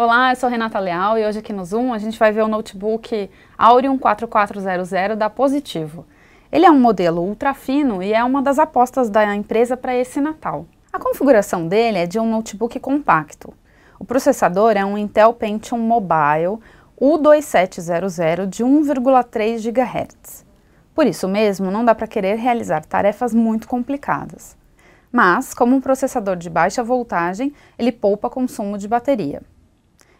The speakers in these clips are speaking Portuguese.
Olá, eu sou Renata Leal e hoje aqui no Zoom a gente vai ver o notebook Aurion 4400 da Positivo. Ele é um modelo ultra fino e é uma das apostas da empresa para esse Natal. A configuração dele é de um notebook compacto. O processador é um Intel Pentium Mobile U2700 de 1,3 GHz. Por isso mesmo, não dá para querer realizar tarefas muito complicadas. Mas, como um processador de baixa voltagem, ele poupa consumo de bateria.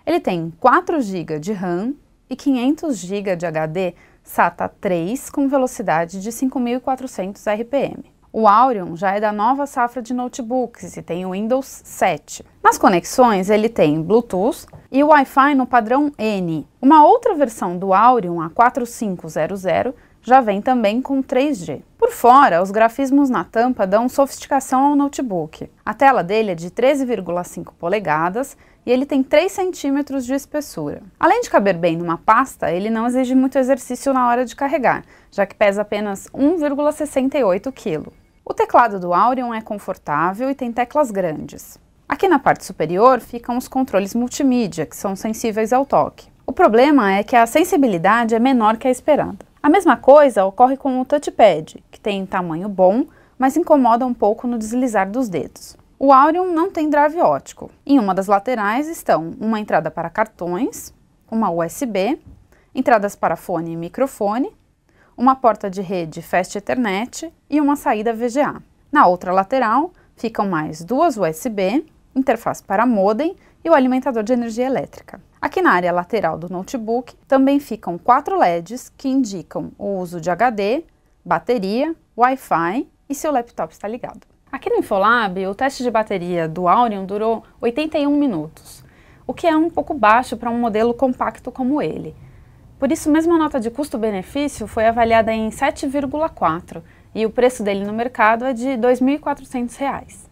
Ele tem 4 GB de RAM e 500 GB de HD SATA 3 com velocidade de 5.400 RPM. O Aurion já é da nova safra de notebooks e tem o Windows 7. Nas conexões, ele tem Bluetooth e Wi-Fi no padrão N. Uma outra versão do Aurion, a 4500, já vem também com 3G. Por fora, os grafismos na tampa dão sofisticação ao notebook. A tela dele é de 13,5 polegadas e ele tem 3 centímetros de espessura. Além de caber bem numa pasta, ele não exige muito exercício na hora de carregar, já que pesa apenas 1,68 kg. O teclado do Aurion é confortável e tem teclas grandes. Aqui na parte superior ficam os controles multimídia, que são sensíveis ao toque. O problema é que a sensibilidade é menor que a esperada. A mesma coisa ocorre com o touchpad, que tem tamanho bom, mas incomoda um pouco no deslizar dos dedos. O Aurion não tem drive ótico. Em uma das laterais estão uma entrada para cartões, uma USB, entradas para fone e microfone, uma porta de rede Fast Ethernet e uma saída VGA. Na outra lateral ficam mais duas USB, interface para modem e o alimentador de energia elétrica. Aqui na área lateral do notebook também ficam quatro LEDs que indicam o uso de HD, bateria, Wi-Fi e se o laptop está ligado. Aqui no Infolab, o teste de bateria do Aurion durou 81 minutos, o que é um pouco baixo para um modelo compacto como ele. Por isso, mesmo a nota de custo-benefício foi avaliada em 7,4 e o preço dele no mercado é de R$ 2.400.